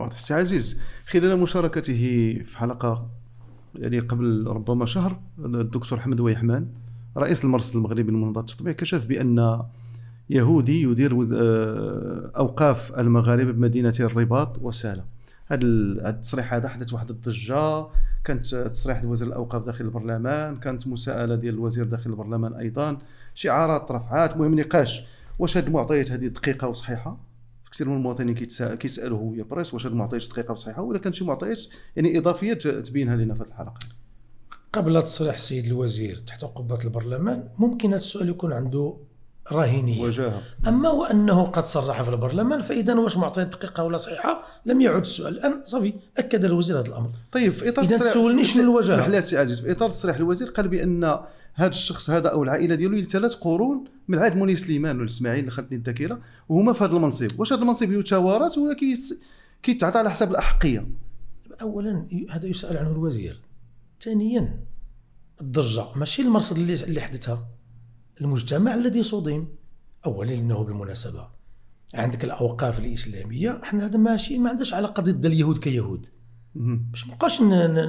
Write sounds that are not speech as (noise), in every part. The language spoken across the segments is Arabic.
واضح سي عزيز خلال مشاركته في حلقه يعني قبل ربما شهر الدكتور حمد ويحمان رئيس المرصد المغربي لمنظمه التطبيع كشف بان يهودي يدير آه، اوقاف المغاربه بمدينه الرباط وساله هذا التصريح هذا حدث واحد الضجه كانت تصريح وزير الاوقاف داخل البرلمان كانت مساءله ديال الوزير داخل البرلمان ايضا شعارات رفعات المهم نقاش واش هذه المعطيات هذه دقيقه وصحيحه كثير من المواطنين كيسالوا يا بريس واش هاد المعطيات دقيقه وصحيحه ولا كان شي معطيات يعني اضافيه تبينها لنا في هذه الحلقه قبل تصريح السيد الوزير تحت قبه البرلمان ممكن هذا السؤال يكون عنده رهينية وجاهة. أما وأنه قد صرح في البرلمان فإذا واش معطيات دقيقة ولا صحيحة لم يعد السؤال الآن صافي أكد الوزير هذا الأمر طيب في إطار إذا تسولنيش من الوجاهة اسمح لي سي عزيز في إطار تصريح الوزير قال بأن هذا الشخص هذا أو العائلة ديالو لثلاث قرون من عهد مولي سليمان ولا إسماعيل خلتني الذاكرة وهما في هذا المنصب واش هذا المنصب يتوارث ولا كيتعطى على حساب الأحقية أولا هذا يسأل عنه الوزير ثانيا الضجة ماشي المرصد اللي حدثها المجتمع الذي صدم اولا انه بالمناسبه عندك الاوقاف الاسلاميه احنا هذا ماشي ما عندهاش علاقه ضد اليهود كيهود باش ما بقاش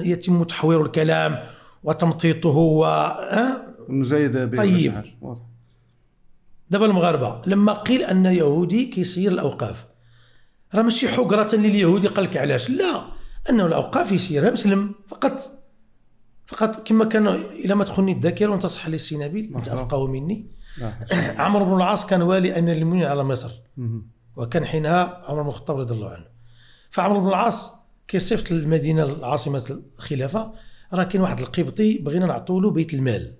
يتم تحوير الكلام وتمطيطه و ها مزايده طيب دابا المغاربه لما قيل ان يهودي كيسير الاوقاف راه ماشي حقره لليهودي قال لك علاش لا انه الاوقاف يسيرها مسلم فقط فقط كما كان الى ما تخني الذاكره وانت صح لي نبيل انت افقه مني (clears throat) عمرو بن العاص كان والي امير المؤمنين على مصر وكان حينها عمر بن الخطاب رضي الله عنه فعمرو بن العاص كيصيفط للمدينه عاصمه الخلافه راه كاين واحد القبطي بغينا نعطوا له بيت المال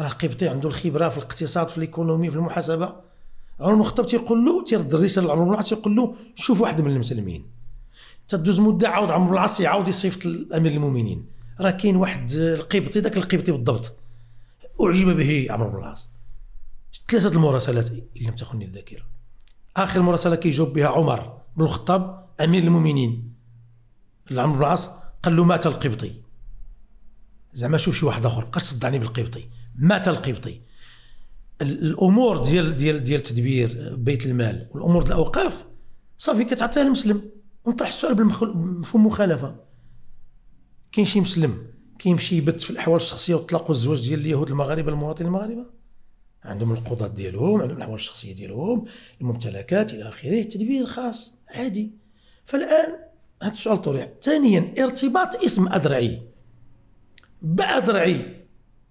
راه القبطي عنده الخبره في الاقتصاد في الايكونومي في المحاسبه عمر بن الخطاب تيقول له تيرد الرساله لعمر بن العاص يقول له شوف واحد من المسلمين تدوز مده عاود عمرو بن العاص يعاود يصيفط لامير المؤمنين راه كاين واحد القبطي ذاك القبطي بالضبط اعجب به عمرو بن العاص ثلاثه المراسلات ان لم تخني الذاكره اخر مراسله كيجاوب بها عمر بن الخطاب امير المؤمنين لعمرو بن العاص قال له مات القبطي زعما شوف شي واحد اخر بقاش تصدعني بالقبطي مات القبطي الامور ديال ديال ديال تدبير بيت المال والامور الاوقاف صافي كتعطيها المسلم ونطرح السؤال بمفهوم مخالفه كاين شي مسلم كيمشي يبت في الاحوال الشخصيه والطلاق الزواج ديال اليهود المغاربه المواطنين المغاربه عندهم القضاة ديالهم عندهم الاحوال الشخصيه ديالهم الممتلكات الى اخره تدبير خاص عادي فالان هذا السؤال طرح ثانيا ارتباط اسم ادرعي بادرعي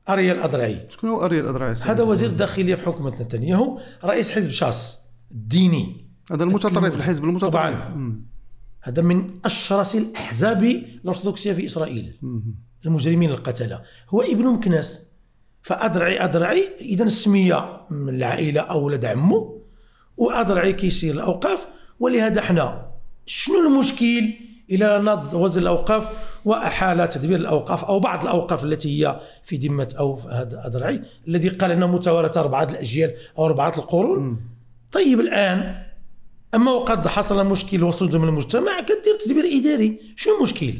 اريال ادرعي شكون هو اريال ادرعي هذا وزير الداخليه في حكومه نتنياهو رئيس حزب شاس الديني هذا المتطرف الحزب المتطرف طبعا هذا من أشرس الأحزاب الأرثوذكسية في إسرائيل المجرمين القتلة هو ابن مكناس فأدرعي أدرعي إذا السمية من العائلة أو ولد عمه وأدرعي كيسير الأوقاف ولهذا حنا شنو المشكل إلى نض وزن الأوقاف وأحال تدبير الأوقاف أو بعض الأوقاف التي هي في ذمة أو هذا أدرعي الذي قال انها متوارثة أربعة الأجيال أو أربعة القرون طيب الآن اما وقد حصل مشكل وصدم من المجتمع كدير تدبير اداري شنو المشكل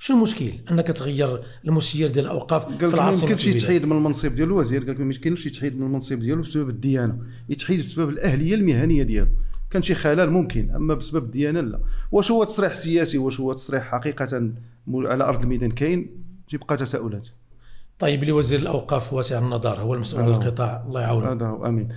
شنو المشكل انك تغير المسير ديال الاوقاف في العاصمه ما يمكنش يتحيد من المنصب ديال الوزير قال لك ما يمكنش يتحيد من المنصب ديالو بسبب الديانه يتحيد بسبب الاهليه المهنيه ديالو كان شي خلل ممكن اما بسبب الديانه لا واش هو تصريح سياسي واش هو تصريح حقيقه على ارض الميدان كاين تيبقى تساؤلات طيب لوزير الاوقاف واسع النظر هو المسؤول عن القطاع الله يعاونه هذا امين